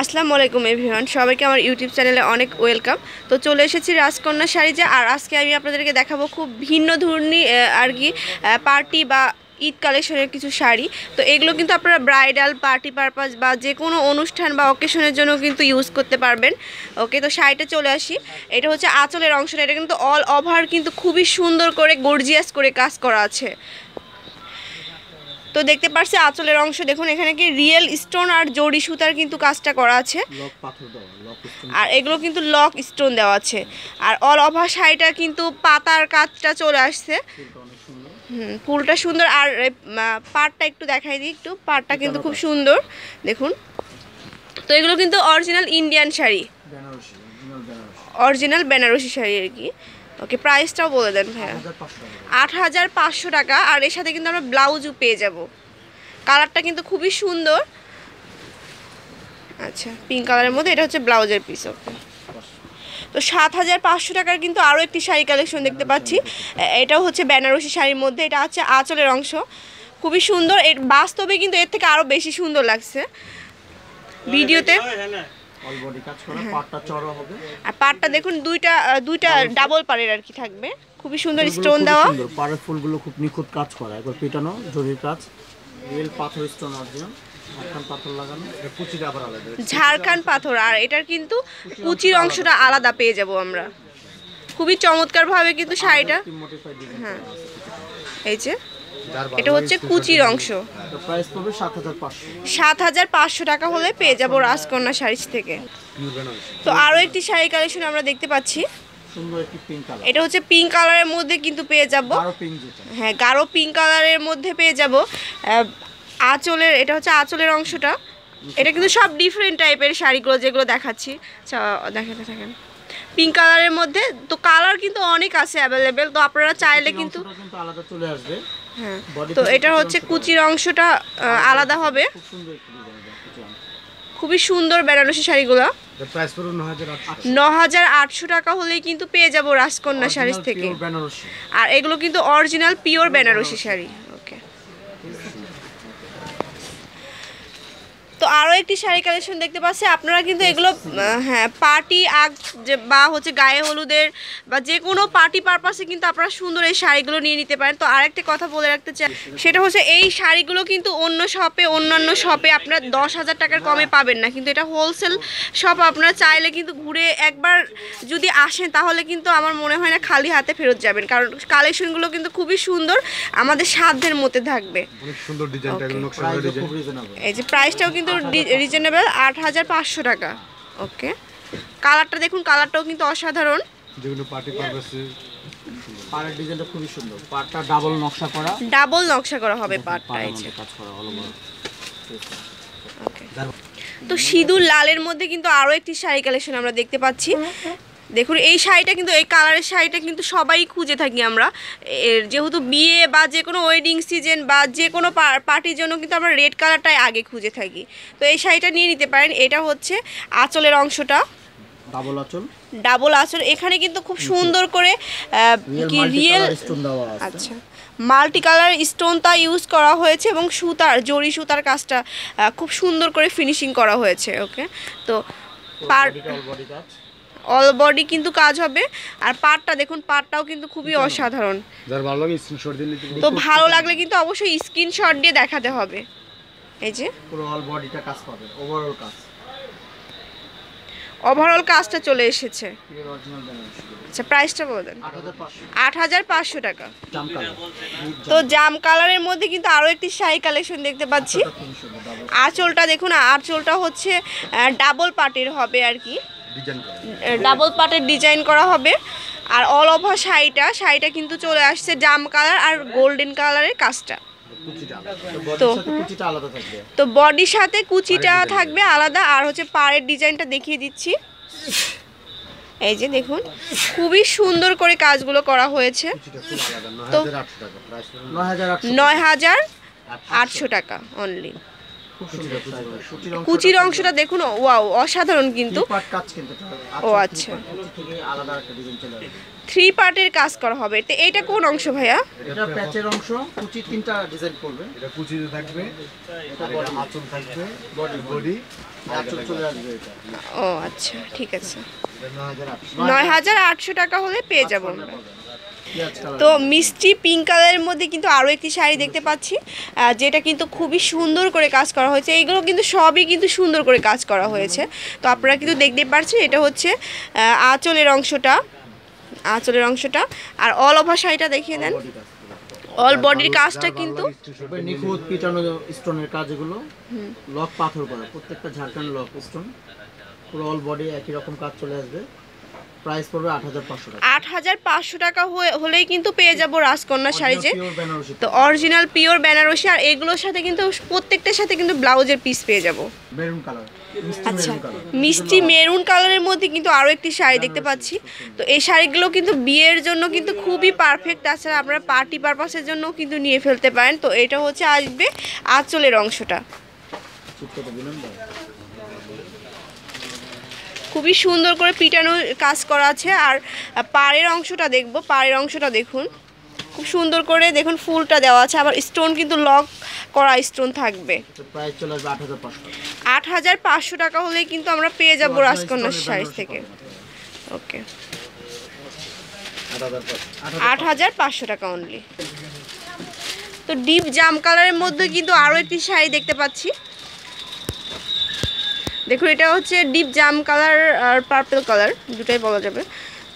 আসসালামু আলাইকুম এভিওয়ান সবাইকে আমার ইউটিউব চ্যানেলে অনেক ওয়েলকাম তো চলে এসেছি রাজকন্যা শাড়িজে আর আজকে আমি আপনাদেরকে দেখাবো খুব ভিন্ন ধরনের আর কি পার্টি বা ঈদ কালেকশনের কিছু শাড়ি তো এগুলো কিন্তু আপনারা ব্রাইডাল পার্টি পারপাস বা যে কোনো অনুষ্ঠান বা অকেশনের জন্য কিন্তু ইউজ করতে পারবেন ওকে তো শাড়িটা চলে আসি এটা হচ্ছে আঁচলের অংশটা এটা কিন্তু অল ওভার কিন্তু খুবই সুন্দর করে গর্জিয়াস করে কাজ করা আছে তো দেখতে পারছি আঁচলের অংশ দেখুন এখানে কি রিয়েল স্টোন আর জড়ি সুতার কিন্তু কাজটা করা আছে আর এগুলো কিন্তু লক স্টোন দেওয়া আছে আর অল ওভার শাড়িটা কিন্তু পাতার কাজটা চলে আসছে হুম ফুলটা সুন্দর আর পাটটা একটু দেখাই দিই একটু পাটটা কিন্তু খুব সুন্দর দেখুন তো এগুলো কিন্তু original Indian sari original Banarasi sari আর কি ওকে প্রাইসটাও বলে দেন ভাইয়া আট হাজার পাঁচশো টাকা আর এর সাথে কিন্তু আমরা ব্লাউজও পেয়ে যাব কালারটা কিন্তু খুবই সুন্দর আচ্ছা পিঙ্ক কালারের মধ্যে এটা হচ্ছে ব্লাউজের পিস ওকে তো সাত হাজার পাঁচশো টাকার কিন্তু আরও একটি শাড়ি কালেকশন দেখতে পাচ্ছি এটাও হচ্ছে বেনারসি শাড়ির মধ্যে এটা হচ্ছে আঁচলের অংশ খুবই সুন্দর এর বাস্তবে কিন্তু এর থেকে আরও বেশি সুন্দর লাগছে হ্যাঁ, ভিডিওতে হ্যাঁ, হ্যাঁ, অল হ্যাঁ। আর দেখুন দুইটা দুইটা ডাবল আর কি থাকবে খুবই সুন্দর স্টোন দেওয়া ফুলগুলো খুব নিখুঁত কাজ করা পাথর ঝাড়খান্ড পাথর আর এটার কিন্তু কুচির অংশটা আলাদা পেয়ে যাব আমরা খুবই চমৎকারভাবে কিন্তু শাড়িটা হ্যাঁ এই যে এটা হচ্ছে কুচির অংশ সাত হাজার পাঁচশো টাকা হলে পেয়ে যাবো রাজকন্যা শাড়ি থেকে তো আরও একটি শাড়ি কালেকশন আমরা দেখতে পাচ্ছি এটা হচ্ছে পিঙ্ক কালারের মধ্যে কিন্তু পেয়ে যাবো হ্যাঁ গাঢ় পিঙ্ক কালারের মধ্যে পেয়ে যাব আঁচলের এটা হচ্ছে আঁচলের অংশটা এটা কিন্তু সব ডিফারেন্ট টাইপের শাড়িগুলো যেগুলো দেখাচ্ছি দেখেন দেখেন পিঙ্ক কালারের মধ্যে তো কালার কিন্তু অনেক আছে অ্যাভেলেবেল তো আপনারা চাইলে কিন্তু হ্যাঁ তো এটা হচ্ছে কুচির অংশটা আলাদা হবে খুবই সুন্দর বেনারসি শাড়িগুলো ন হাজার আটশো টাকা হলেই কিন্তু পেয়ে যাবো রাজকন্যা শাড়ি থেকে আর এগুলো কিন্তু অরিজিনাল পিওর বেনারসি শাড়ি আরও একটি শাড়ি কালেকশন দেখতে পাচ্ছি আপনারা কিন্তু এগুলো হ্যাঁ পার্টি আগ বা হচ্ছে গায়ে হলুদের বা যে কোনো পার্টি পারপাসে কিন্তু আপনারা সুন্দর এই শাড়িগুলো নিয়ে নিতে পারেন তো একটা কথা বলে রাখতে চাই সেটা হচ্ছে এই শাড়িগুলো কিন্তু অন্য শপে অন্যান্য শপে আপনারা দশ হাজার টাকার কমে পাবেন না কিন্তু এটা হোলসেল শপ আপনারা চাইলে কিন্তু ঘুরে একবার যদি আসেন তাহলে কিন্তু আমার মনে হয় না খালি হাতে ফেরত যাবেন কারণ কালেকশনগুলো কিন্তু খুবই সুন্দর আমাদের সাধ্যের মধ্যে থাকবে এই যে প্রাইসটাও কিন্তু রিজনেবল আট হাজার পাঁচশো টাকা ওকে কালারটা দেখুন কালারটাও কিন্তু অসাধারণ যেগুলো পার্টি পারপাসে ডিজাইনটা খুবই সুন্দর ডাবল নকশা করা ডাবল নকশা করা হবে পার্টটা কাজ করা হলো তো সিঁদুর লালের মধ্যে কিন্তু আরও একটি শাড়ি কালেকশন আমরা দেখতে পাচ্ছি দেখুন এই শাড়িটা কিন্তু এই কালারের শাড়িটা কিন্তু সবাই খুঁজে থাকি আমরা এর যেহেতু বিয়ে বা যে কোনো ওয়েডিং সিজন বা যে কোনো পার্টির জন্য কিন্তু আমরা রেড কালারটাই আগে খুঁজে থাকি তো এই শাড়িটা নিয়ে নিতে পারেন এটা হচ্ছে আঁচলের অংশটা ডাবল আঁচল ডাবল আঁচল এখানে কিন্তু খুব সুন্দর করে কি রিয়েল আচ্ছা মাল্টি কালার স্টোনটা ইউজ করা হয়েছে এবং সুতার জরি সুতার কাজটা খুব সুন্দর করে ফিনিশিং করা হয়েছে ওকে তো পার অল বডি কিন্তু কাজ হবে আর পাটটা দেখুন পাটটাও কিন্তু খুবই অসাধারণ তো ভালো লাগলে কিন্তু অবশ্যই স্ক্রিনশট দিয়ে দেখাতে হবে এই যে ওভারঅল কাজটা চলে এসেছে আচ্ছা প্রাইসটা আট হাজার পাঁচশো টাকা তো জাম কালারের মধ্যে কিন্তু আরও একটি কালেকশন দেখতে পাচ্ছি আচ্ছা, আঁচলটা দেখুন আঁচলটা হচ্ছে ডাবল পার্টির হবে আর কি ডাবল পাটের ডিজাইন করা হবে আর অল ওভার শাড়িটা শাড়িটা কিন্তু চলে আসছে জাম কালার আর গোল্ডেন কালারের কাজটা তো তো বডির সাথে কুচিটা থাকবে আলাদা আর হচ্ছে পাড়ের ডিজাইনটা দেখিয়ে দিচ্ছি এই যে দেখুন খুবই সুন্দর করে কাজগুলো করা হয়েছে তো নয় হাজার আটশো টাকা অনলি কুচির অংশটা দেখুন ওয়াও অসাধারণ কিন্তু ও আচ্ছা, আচ্ছা। থ্রি পার্টের কাজ করা হবে তো এটা কোন অংশ ভাইয়া এটা প্যাচের অংশ কুচি তিনটা ডিজাইন করবে এটা কুচিতে থাকবে এটা বডি আঁচল থাকবে বডি বডি আঁচল চলে আসবে এটা ও আচ্ছা ঠিক আছে 9800 টাকা হলে পেয়ে যাব আমরা তো মিষ্টি পিঙ্ক কালারের মধ্যে কিন্তু আরও একটি শাড়ি দেখতে পাচ্ছি যেটা কিন্তু খুবই সুন্দর করে কাজ করা হয়েছে এইগুলো কিন্তু সবই কিন্তু সুন্দর করে কাজ করা হয়েছে তো আপনারা কিন্তু দেখতে পাচ্ছেন এটা হচ্ছে আঁচলের অংশটা আঁচলের অংশটা আর অল ওভার শাড়িটা দেখিয়ে নেন অল বডির কাজটা কিন্তু নিখুঁত পিটানো স্টোনের কাজগুলো লক পাথর করা প্রত্যেকটা ঝাড়খান্ড লক স্টোন পুরো অল বডি একই রকম কাজ চলে আসবে প্রাইস পড়বে 8500 টাকা 8500 টাকা হলেই কিন্তু পেয়ে যাব রাজকন্যা শাড়ি যে তো অরিজিনাল পিওর বেনারসি আর এগুলোর সাথে কিন্তু প্রত্যেকটার সাথে কিন্তু ব্লাউজের পিস পেয়ে যাব মেরুন কালার আচ্ছা মিষ্টি মেরুন কালারের মধ্যে কিন্তু আরও একটি শাড়ি দেখতে পাচ্ছি তো এই শাড়িগুলো কিন্তু বিয়ের জন্য কিন্তু খুবই পারফেক্ট তাছাড়া আপনারা পার্টি পারপাসের জন্য কিন্তু নিয়ে ফেলতে পারেন তো এটা হচ্ছে আসবে আঁচলের অংশটা খুবই সুন্দর করে পিটানো কাজ করা আছে আর পাড়ের অংশটা দেখব পাড়ের অংশটা দেখুন খুব সুন্দর করে দেখুন ফুলটা দেওয়া আছে আবার স্টোন কিন্তু লক করা স্টোন থাকবে আট হাজার পাঁচশো টাকা হলে কিন্তু আমরা পেয়ে যাবো রাজকন্যার সাইজ থেকে ওকে আট হাজার পাঁচশো টাকা অনলি তো ডিপ জাম কালারের মধ্যে কিন্তু আরও একটি শাড়ি দেখতে পাচ্ছি দেখুন এটা হচ্ছে ডিপ জাম কালার আর পার্পল কালার দুটাই বলা যাবে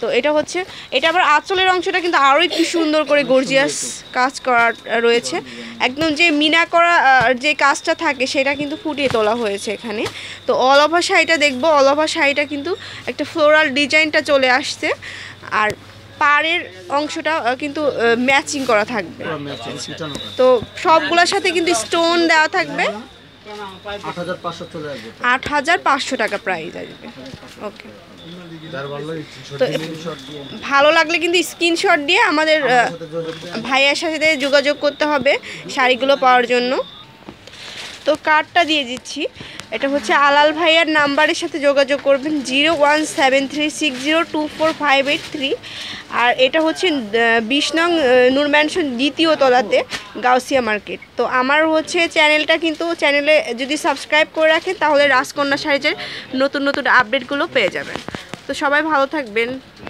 তো এটা হচ্ছে এটা আবার আঁচলের অংশটা কিন্তু আরও একটু সুন্দর করে গর্জিয়াস কাজ করা রয়েছে একদম যে মিনা করা যে কাজটা থাকে সেটা কিন্তু ফুটিয়ে তোলা হয়েছে এখানে তো অল ওভার শাড়িটা দেখবো অল ওভার শাড়িটা কিন্তু একটা ফ্লোরাল ডিজাইনটা চলে আসছে আর পাড়ের অংশটা কিন্তু ম্যাচিং করা থাকবে তো সবগুলোর সাথে কিন্তু স্টোন দেওয়া থাকবে আট হাজার পাঁচশো টাকা প্রাইস ভালো লাগলে কিন্তু স্ক্রিনশট দিয়ে আমাদের ভাইয়ার সাথে যোগাযোগ করতে হবে শাড়িগুলো পাওয়ার জন্য তো কার্ডটা দিয়ে দিচ্ছি এটা হচ্ছে আলাল ভাইয়ার নাম্বারের সাথে যোগাযোগ করবেন zero one seven three six zero two four five eight three আর এটা হচ্ছে বিশ নং নূর ম্যানশন দ্বিতীয় তলাতে গাউসিয়া মার্কেট তো আমার হচ্ছে চ্যানেলটা কিন্তু চ্যানেলে যদি সাবস্ক্রাইব করে রাখেন তাহলে রাজকন্যা সাইজের নতুন নতুন আপডেটগুলো পেয়ে যাবেন তো সবাই ভালো থাকবেন